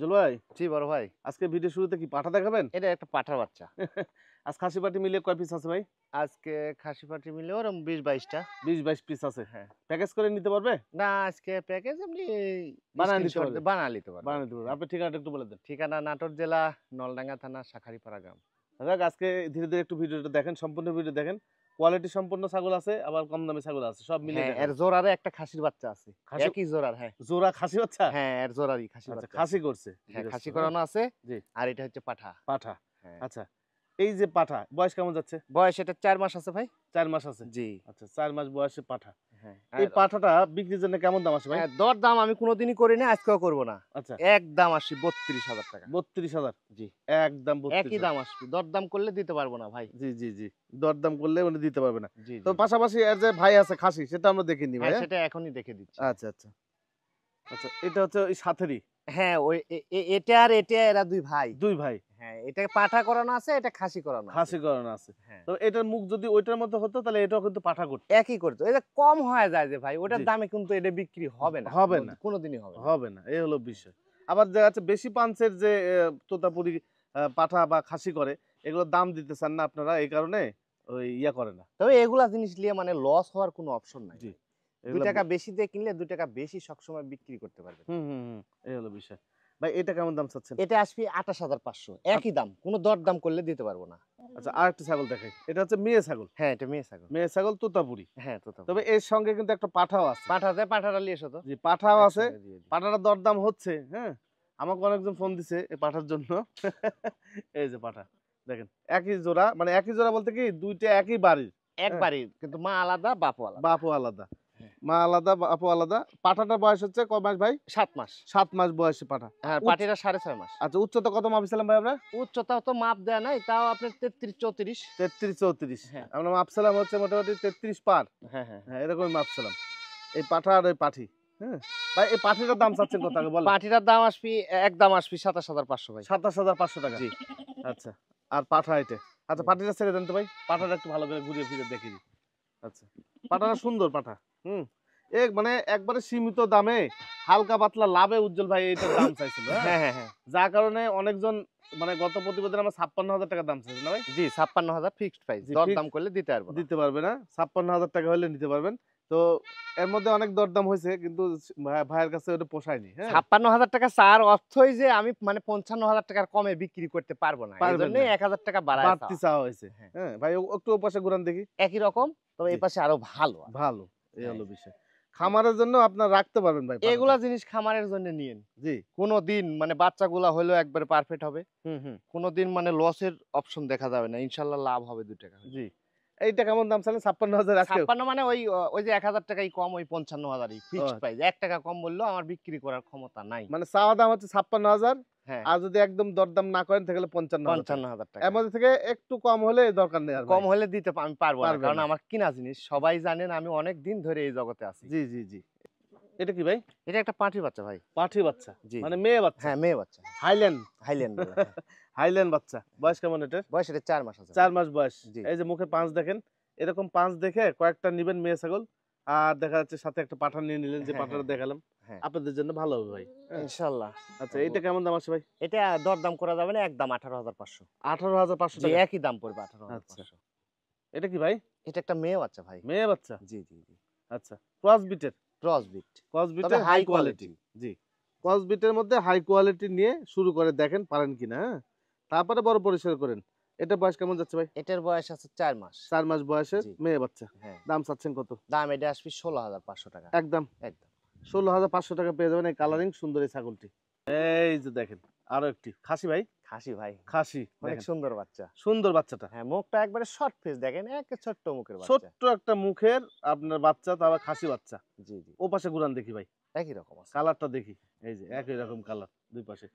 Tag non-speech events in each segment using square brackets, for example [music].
Video পাঠা দেখাবেন এটা একটা বাচ্চা [laughs] আজ মিলে মিলে বিশ বাইশটা বিশ বাইশ পিস আছে হ্যাঁ প্যাকেজ করে নিতে পারবে না আজকে প্যাকেজ এমনি আপনি ঠিকানাটা একটু বলে ঠিকানা নাটোর জেলা নলডাঙ্গা থানা শাখারিপাড়া গ্রাম আজকে ধীরে ধীরে একটু ভিডিওটা দেখেন সম্পূর্ণ ভিডিও দেখেন কোয়ালিটি সম্পূর্ণ ছাগল আছে আবার কম দামি ছাগল আছে সব মিলে হ্যাঁ, এর জোরারে একটা খাসির বাচ্চা আছে খাসি জোরার হ্যাঁ জোরা খাসি বাচ্চা হ্যাঁ এর জোরারই খাসি আচ্ছা, বাচ্চা খাসি করছে হ্যাঁ খাসি করানো আছে আর এটা হচ্ছে পাঠা পাঠা হ্যাঁ। আচ্ছা এই যে পাঠা বয়স কেমন যাচ্ছে বয়স এটা চার মাস আছে ভাই চার মাস আছে জি আচ্ছা চার মাস বয়সে পাঠা হ্যাঁ, এই পাঠাটা বিক্রির জন্য কেমন দাম আসে ভাই হ্যাঁ, দর দাম আমি কোনোদিনই করি না আজকেও করব না আচ্ছা এক দাম আসি বত্রিশ হাজার টাকা বত্রিশ হাজার জি একদম দাম একই দাম আসবে দর দাম করলে দিতে পারবো না ভাই জি জি জি দর দাম করলে উনি মানে দিতে পারবে না তো পাশাপাশি এর যে ভাই আছে খাসি সেটা আমরা দেখে নিই ভাই হ্যাঁ, সেটা এখনই দেখে দিচ্ছি আচ্ছা আচ্ছা আচ্ছা এটা হচ্ছে ওই সাথেরই হ্যাঁ ওই এটা আর এটা এরা দুই ভাই দুই ভাই হ্যাঁ, খাসি আবার বেশি পাঞ্চের যে তোতাপুরি পাঠা বা খাসি করে এগুলো দাম দিতে চান না আপনারা এই কারণে ওই ইয়া করে না তবে এগুলা জিনিস নিয়ে মানে লস হওয়ার কোনো অপশন নাই দুই টাকা বেশি দিয়ে কিনলে দুই টাকা বেশি সবসময় বিক্রি করতে পারবে হম হম এই হলো বিষয় ভাই এটা কেমন দাম চাচ্ছেন এটা আসবে আঠাশ হাজার পাঁচশো একই দাম কোনো দর দাম করলে দিতে পারবো না আচ্ছা আর একটা ছাগল দেখাই এটা হচ্ছে মেয়ে ছাগল হ্যাঁ এটা মেয়ে ছাগল মেয়ে ছাগল তোতাপুরি হ্যাঁ তোতাপুরি তবে এর সঙ্গে কিন্তু একটা পাঠাও আছে পাঠা আছে পাঠাটা নিয়ে এসো তো জি পাঠাও আছে পাঠাটা দর দাম হচ্ছে হ্যাঁ আমাকে অনেকজন ফোন দিছে এই পাঠার জন্য [laughs] এই যে পাঠা দেখেন একই জোড়া মানে একই জোড়া বলতে কি দুইটা একই বাড়ির এক হ্যাঁ। বাড়ির কিন্তু মা আলাদা বাপও আলাদা বাপও আলাদা হ্যাঁ। মা আলাদা আপু আলাদা পাঠাটার বয়স হচ্ছে কয় মাস ভাই সাত মাস সাত মাস বয়সে পাঠা হ্যাঁ সাড়ে ছয় মাস আচ্ছা উচ্চতা কত মাপছিলাম ভাই আমরা উচ্চতা তো মাপ দেয় নাই তাও আপনার তেত্রিশ চৌত্রিশ তেত্রিশ চৌত্রিশ হ্যাঁ আমরা মাপছিলাম হচ্ছে মোটামুটি তেত্রিশ পার হ্যাঁ হ্যাঁ, হ্যাঁ এরকমই মাপছিলাম এই পাঠা আর এই পাঠি হ্যাঁ। ভাই এই পাঠিটার দাম চাচ্ছেন পাঠিটার দাম আসবি এক দাম আসবি সাতাশ হাজার পাঁচশো ভাই সাতাশ হাজার পাঁচশো টাকা জি আচ্ছা আর পাঠা এটা আচ্ছা পাঠিটা ছেড়ে দেন তো ভাই পাঠাটা একটু ভালো করে ঘুরিয়ে ফিরে দেখে আচ্ছা পাঠাটা সুন্দর পাঠা এক মানে একবারে সীমিত দামে হালকা পাতলা লাভে উজ্জ্বল ভাই দাম চাইছিল হ্যাঁ? হ্যাঁ, হ্যাঁ হ্যাঁ যার কারণে অনেকজন মানে গত আমরা ছাপ্পান্ন হাজার টাকা দাম চাইছিল ভাই জি ছাপ্পান্ন হাজার ফিক্সড প্রাইস করলে দিতে পারবো দিতে পারবে না ছাপ্পান্ন হাজার টাকা হলে নিতে পারবেন তো এর মধ্যে অনেক দরদাম হয়েছে কিন্তু ভাইয়ের কাছে ওটা পোষায়নি হ্যাঁ? ছাপ্পান্ন হাজার টাকা চার অর্থই যে আমি মানে পঞ্চান্ন হাজার টাকার কমে বিক্রি করতে পারবো না এক হাজার টাকা বাড়াতে চাওয়া হয়েছে হ্যাঁ ভাই একটু ওপাশে ঘুরান দেখি একই রকম তবে এই পাশে আরো ভালো ভালো এই হলো হ্যাঁ। বিষয় খামারের জন্য আপনার রাখতে পারেন ভাই এগুলা জিনিস খামারের জন্য নিয়েন জি কোনো দিন মানে বাচ্চাগুলা হলো একবার পারফেক্ট হবে হুম হুম দিন মানে লসের অপশন দেখা যাবে না ইনশাআল্লাহ লাভ হবে 2 টাকা জি এইটা কেমন দাম চলে 56000 আছে 56 মানে ওই ওই যে 1000 টাকাই কম ওই 55000ই ফিক্সড প্রাইস 1 টাকা কম বললো আমার বিক্রি করার ক্ষমতা নাই মানে চাওয়া দাম হচ্ছে 56000 হ্যাঁ। আর যদি একদম দরদাম না করেন তাহলে পঞ্চান্ন পঞ্চান্ন হাজার টাকা এর মধ্যে থেকে একটু কম হলে দরকার নেই কম হলে দিতে আমি পারবো কারণ আমার কিনা জিনিস সবাই জানেন আমি অনেক দিন ধরে এই জগতে আছি জি জি জি এটা কি ভাই এটা একটা পাঠি বাচ্চা ভাই পাঠি বাচ্চা জি মানে মেয়ে বাচ্চা হ্যাঁ মেয়ে বাচ্চা হাইল্যান্ড হাইল্যান্ড [laughs] হ্যাঁ। হাইল্যান্ড বাচ্চা বয়স কেমন এটা বয়স এটা চার মাস আছে চার মাস বয়স এই যে মুখে পাঁচ দেখেন এরকম পাঁচ দেখে কয়েকটা নিবেন মেয়ে ছাগল আর দেখা যাচ্ছে সাথে একটা পাঠা নিয়ে নিলেন যে হ্যাঁ, পাঠাটা দেখালাম হ্যাঁ। আপনাদের জন্য ভালো হবে ভাই হ্যাঁ। ইনশাল্লাহ আচ্ছা এটা কেমন দাম আছে ভাই এটা দরদাম করা যাবে না একদম আঠারো হাজার পাঁচশো আঠারো হাজার পাঁচশো একই দাম পড়বে আঠারো হাজার আচ্ছা। এটা কি ভাই এটা একটা মেয়ে বাচ্চা ভাই মেয়ে বাচ্চা জি জি জি আচ্ছা ক্রস বিটের ক্রস বিট ক্রস বিটের হাই কোয়ালিটি জি ক্রস বিটের মধ্যে হাই কোয়ালিটি নিয়ে শুরু করে দেখেন পারেন কিনা হ্যাঁ? তারপরে বড় পরিসর করেন এটার বয়স কেমন যাচ্ছে ভাই এটার বয়স আছে চার মাস চার মাস বয়সের মেয়ে বাচ্চা দাম চাচ্ছেন কত দাম এটা আসবে ষোলো হাজার পাঁচশো টাকা একদম একদম ষোলো হাজার পাঁচশো টাকা পেয়ে যাবেন এই কালারিং সুন্দর এই ছাগলটি এই যে দেখেন আরো একটি খাসি ভাই খাসি ভাই খাসি অনেক সুন্দর হ্যাঁ, মুখটা একবারে শর্ট দেখেন এক ছোট্ট মুখের ছোট্ট একটা মুখের আপনার বাচ্চা খাসি বাচ্চা জি জি গুরান দেখি ভাই একই রকম দেখি এই যে একই রকম কালার দুই পাশে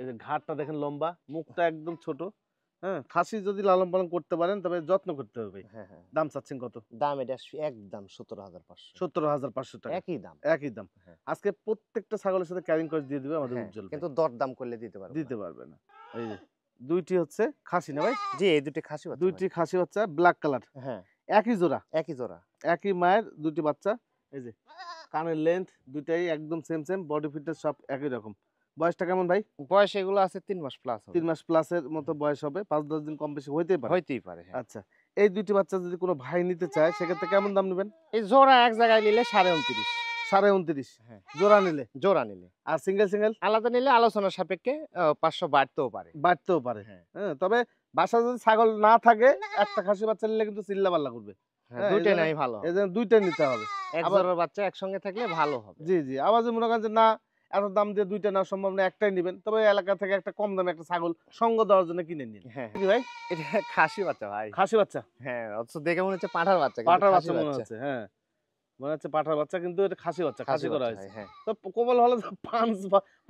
এই যে ঘাটটা দেখেন লম্বা মুখটা একদম ছোট হ্যাঁ খাসি যদি লালন পালন করতে পারেন তবে যত্ন করতে হবে হ্যাঁ হ্যাঁ দাম চাচ্ছেন কত দাম এটা একদম সতেরো হাজার পাঁচশো সতেরো হাজার পাঁচশো টাকা একই দাম একই দাম হ্যাঁ। আজকে প্রত্যেকটা ছাগলের সাথে ক্যারিং করে দিয়ে দেবে আমাদের হ্যাঁ, উজ্জ্বল কিন্তু দর দাম করলে দিতে পারবে দিতে পারবে না এই দুইটি হচ্ছে খাসি না ভাই জি এই দুটি খাসি দুইটি খাসি হচ্ছে ব্ল্যাক কালার হ্যাঁ একই জোড়া একই জোড়া একই মায়ের দুটি বাচ্চা এই যে কানের লেন্থ দুটাই একদম সেম সেম বডি ফিটনেস সব একই রকম বয়সটা কেমন ভাই বয়স এগুলো আছে তিন মাস প্লাস তিন মাস প্লাসের মতো বয়স হবে পাঁচ দশ দিন কম বেশি হইতেই পারে হইতেই পারে হ্যাঁ। আচ্ছা এই দুটি বাচ্চা যদি কোনো ভাই নিতে চায় সেক্ষেত্রে কেমন দাম নেবেন এই জোড়া এক জায়গায় নিলে সাড়ে উনত্রিশ সাড়ে উনত্রিশ হ্যাঁ। জোড়া নিলে জোড়া নিলে আর সিঙ্গেল সিঙ্গেল আলাদা নিলে আলোচনার সাপেক্ষে পাঁচশো বাড়তেও পারে বাড়তেও পারে হ্যাঁ, হ্যাঁ তবে বাসা যদি ছাগল না থাকে একটা খাসি বাচ্চা নিলে কিন্তু চিল্লা পাল্লা করবে দুইটা নাই ভালো দুইটাই দুইটা নিতে হবে এক বাচ্চা একসঙ্গে থাকলে ভালো হবে জি জি আবার যে মনে করেন যে না এত দাম দিয়ে দুইটা না সম্ভব না একটাই নেবেন তবে এলাকা থেকে একটা কম দামে একটা ছাগল সঙ্গ দেওয়ার জন্য কিনে নিন হ্যাঁ ভাই এটা খাসি বাচ্চা ভাই খাসি বাচ্চা হ্যাঁ অথচ দেখে মনে হচ্ছে পাঠার বাচ্চা পাঠার বাচ্চা মনে হচ্ছে হ্যাঁ মনে হচ্ছে পাঁঠার বাচ্চা কিন্তু এটা খাসি বাচ্চা খাসি করা হয়েছে হ্যাঁ। তো কোমল হলে পাঁচ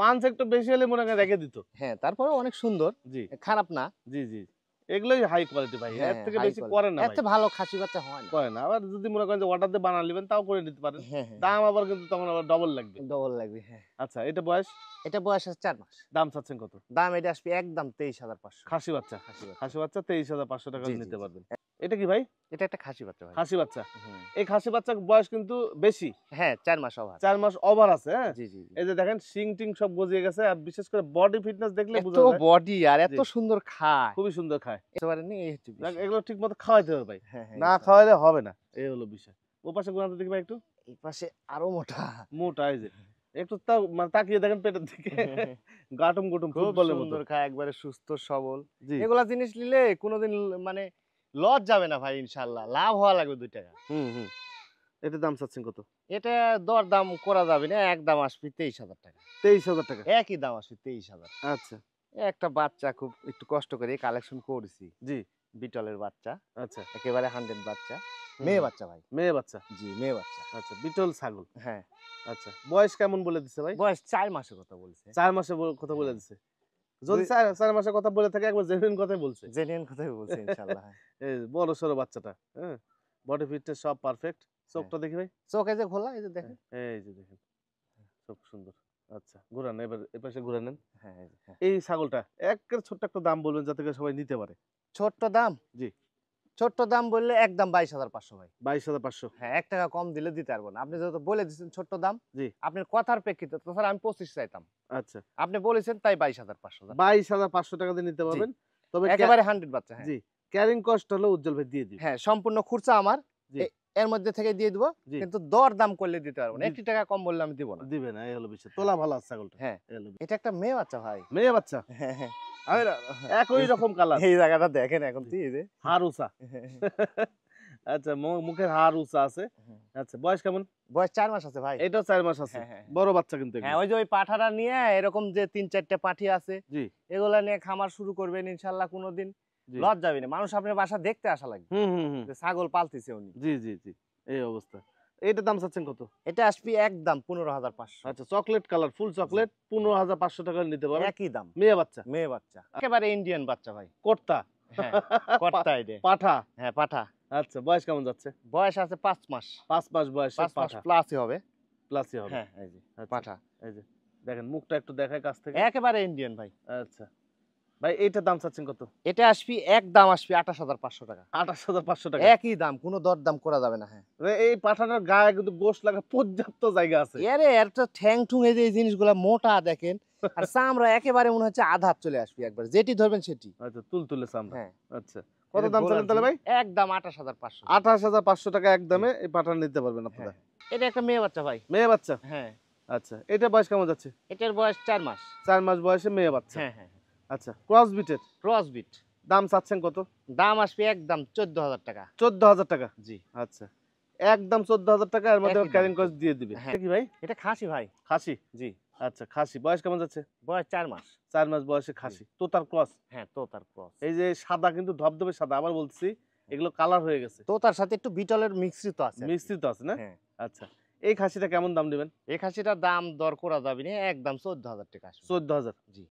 পাঁচ একটু বেশি হলে মনে হয় রেখে দিত হ্যাঁ তারপরে অনেক সুন্দর জি খারাপ না জি জি এগুলোই হাই কোয়ালিটি ভাই এর হ্যাঁ, থেকে বেশি করে না এত ভালো খাসি করতে হয় না করে না আবার যদি মনে করেন যে অর্ডার দিয়ে বানা নেবেন তাও করে নিতে পারেন হ্যাঁ, হ্যাঁ। দাম আবার কিন্তু তখন আবার ডবল লাগবে ডবল লাগবে হ্যাঁ আচ্ছা এটা বয়স এটা বয়স আছে চার মাস দাম চাচ্ছেন কত দাম এটা আসবে একদম তেইশ হাজার পাঁচশো খাসি বাচ্চা খাসি বাচ্চা তেইশ হাজার পাঁচশো টাকা নিতে পারবেন এটা কি ভাই এটা একটা খাসি বাচ্চা ভাই খাসি বাচ্চা এই খাসি বাচ্চা বয়স কিন্তু বেশি হ্যাঁ চার মাস ওভার চার মাস ওভার আছে হ্যাঁ? এই যে দেখেন সিং টিং সব গজিয়ে গেছে আর বিশেষ করে বডি ফিটনেস দেখলে বুঝা যায় এত বডি আর এত সুন্দর খায় খুবই সুন্দর খায় এবারে নি এই হচ্ছে এগুলো ঠিকমতো খাওয়াইতে হবে ভাই হ্যাঁ, হ্যাঁ, না খাওয়াইলে হবে না এই হলো বিষয় ও পাশে গুণাতে দেখি ভাই একটু এই পাশে আরো মোটা মোটা এই যে একটু তাও মানে তাকিয়ে দেখেন পেটের দিকে [laughs] গাটম গুটম ফুটবলের মতো খায় একবারে সুস্থ সবল এগুলা জিনিস নিলে কোনোদিন মানে লস যাবে না ভাই ইনশাল্লাহ লাভ হওয়া লাগবে দুই টাকা হুম হুম এটা দাম চাচ্ছেন কত এটা দর দাম করা যাবে না এক দাম আসবে তেইশ হাজার টাকা তেইশ হাজার টাকা একই দাম আসবে তেইশ হাজার আচ্ছা একটা বাচ্চা খুব একটু কষ্ট করে কালেকশন করেছি জি বিটলের বাচ্চা আচ্ছা একেবারে হান্ড্রেড বাচ্চা মেয়ে বাচ্চা ভাই মেয়ে বাচ্চা জি মেয়ে বাচ্চা আচ্ছা বিটল ছাগল হ্যাঁ আচ্ছা বয়স কেমন বলে দিছে ভাই বয়স চার মাসের কথা বলছে চার মাসের কথা বলে হ্যাঁ। দিছে যদি স্যার স্যার কথা বলে থাকে একবার জেনুইন কথাই বলছে জেনুইন কথাই বলছে ইনশাআল্লাহ [laughs] বড় সরো বাচ্চাটা হ্যাঁ বডি ফিটনেস সব পারফেক্ট চোখটা হ্যাঁ। দেখি ভাই চোখ এই যে খোলা এই যে দেখেন হ্যাঁ, এই যে দেখেন চোখ সুন্দর আচ্ছা ঘুরান এবার হ্যাঁ, এই পাশে ঘুরে নেন হ্যাঁ এই ছাগলটা একের ছোট্ট একটা দাম বলবেন যাতে সবাই নিতে পারে ছোট্ট দাম জি ছোট্ট দাম বললে একদম বাইশ হাজার পাঁচশো ভাই বাইশ হাজার পাঁচশো হ্যাঁ এক টাকা কম দিলে দিতে পারবো না আপনি যেহেতু বলে দিচ্ছেন ছোট্ট দাম জি আপনার কথার প্রেক্ষিতে তাছাড়া আমি পঁচিশ চাইতাম আচ্ছা আপনি বলেছেন তাই বাইশ হাজার পাঁচশো বাইশ হাজার পাঁচশো টাকা দিয়ে নিতে পারবেন তবে একেবারে হান্ড্রেড বাচ্চা হ্যাঁ জি ক্যারিং কস্ট হলো উজ্জ্বল ভাই দিয়ে দিই হ্যাঁ সম্পূর্ণ খরচা আমার এর মধ্যে থেকে দিয়ে দিব কিন্তু দর দাম করলে দিতে পারবো না একটি টাকা কম বললে আমি দিব না দিবে না এই হলো বিষয় তোলা ভালো আছে ছাগলটা হ্যাঁ এটা একটা মেয়ে বাচ্চা ভাই মেয়ে বাচ্চা হ্যাঁ হ্যাঁ একই রকম কালার এই জায়গাটা দেখেন এখন যে হার উঁচা [laughs] আচ্ছা মুখের হার উঁচা আছে হ্যাঁ। আচ্ছা বয়স কেমন হ্যাঁ, হ্যাঁ, বড় বাচ্চা কিন্তু ওই যে ওই পাঠাটা নিয়ে এরকম যে তিন পাঠি আছে এগুলা নিয়ে খামার শুরু করবেন ইনশাল্লাহ কোনোদিন লজ যাবে না মানুষ আপনার বাসা দেখতে আসা লাগে ছাগল পালতেছে উনি জি জি জি এই অবস্থা এটা দাম চাচ্ছেন কত এটা আসবি দাম পনেরো হাজার পাঁচশো আচ্ছা চকলেট কালার ফুল চকলেট পনেরো হাজার পাঁচশো টাকা নিতে পারবে একই দাম মেয়ে বাচ্চা মেয়ে বাচ্চা একেবারে ইন্ডিয়ান বাচ্চা ভাই কর্তা হ্যাঁ, [laughs] কর্তা এটা পাঠা হ্যাঁ পাঠা আচ্ছা বয়স কেমন যাচ্ছে বয়স আছে পাঁচ মাস পাঁচ মাস বয়স প্লাসই হবে প্লাসই হবে হ্যাঁ এই যে আচ্ছা, পাঠা এই যে দেখেন মুখটা একটু দেখায় কাছ থেকে একেবারে ইন্ডিয়ান ভাই আচ্ছা ভাই এটা দাম চাচ্ছেন কত এটা আসবি এক দাম আসবি আঠাশ হাজার পাঁচশো টাকা আঠাশ হাজার পাঁচশো টাকা একই দাম কোনো করা যাবে না হ্যাঁ এই পাঠানোর গায়ে কিন্তু লাগা পর্যাপ্ত জায়গা আছে একটা ঠ্যাং ঠুং জিনিসগুলো মোটা দেখেন আর [laughs] চামড়া একেবারে মনে হচ্ছে চলে আসবি একবার যেটি ধরবেন সেটি আচ্ছা তুল তুলে চামড়া হ্যাঁ আচ্ছা কত দাম চলেন তাহলে ভাই একদম আঠাশ হাজার পাঁচশো আঠাশ হাজার পাঁচশো টাকা একদমে হ্যাঁ। এই পাঠান নিতে পারবেন আপনারা হ্যাঁ। এটা একটা মেয়ে বাচ্চা ভাই মেয়ে বাচ্চা হ্যাঁ আচ্ছা এটা বয়স কেমন যাচ্ছে এটার বয়স চার মাস চার মাস বয়সে মেয়ে বাচ্চা হ্যাঁ হ্যাঁ, হ্যাঁ। আচ্ছা দাম চাচ্ছেন কত দাম আসবে একদম চোদ্দ হাজার টাকা চোদ্দ হাজার টাকা জি আচ্ছা একদম চোদ্দ হাজার টাকা এর মধ্যে ক্যারিং কস্ট দিয়ে দিবে হ্যাঁ। কি ভাই এটা খাসি ভাই খাসি জি আচ্ছা খাসি বয়স কেমন যাচ্ছে বয়স চার মাস চার মাস বয়সে খাসি তোতার ক্রস হ্যাঁ তোতার ক্রস এই যে সাদা কিন্তু ধবধবে সাদা আবার বলছি এগুলো কালার হয়ে গেছে তোতার সাথে একটু বিটলের মিশ্রিত আছে মিশ্রিত আছে না হ্যাঁ। আচ্ছা এই খাসিটা কেমন দাম দিবেন এই খাসিটার দাম দর করা যাবে না একদম চোদ্দ হাজার টাকা চোদ্দ হাজার জি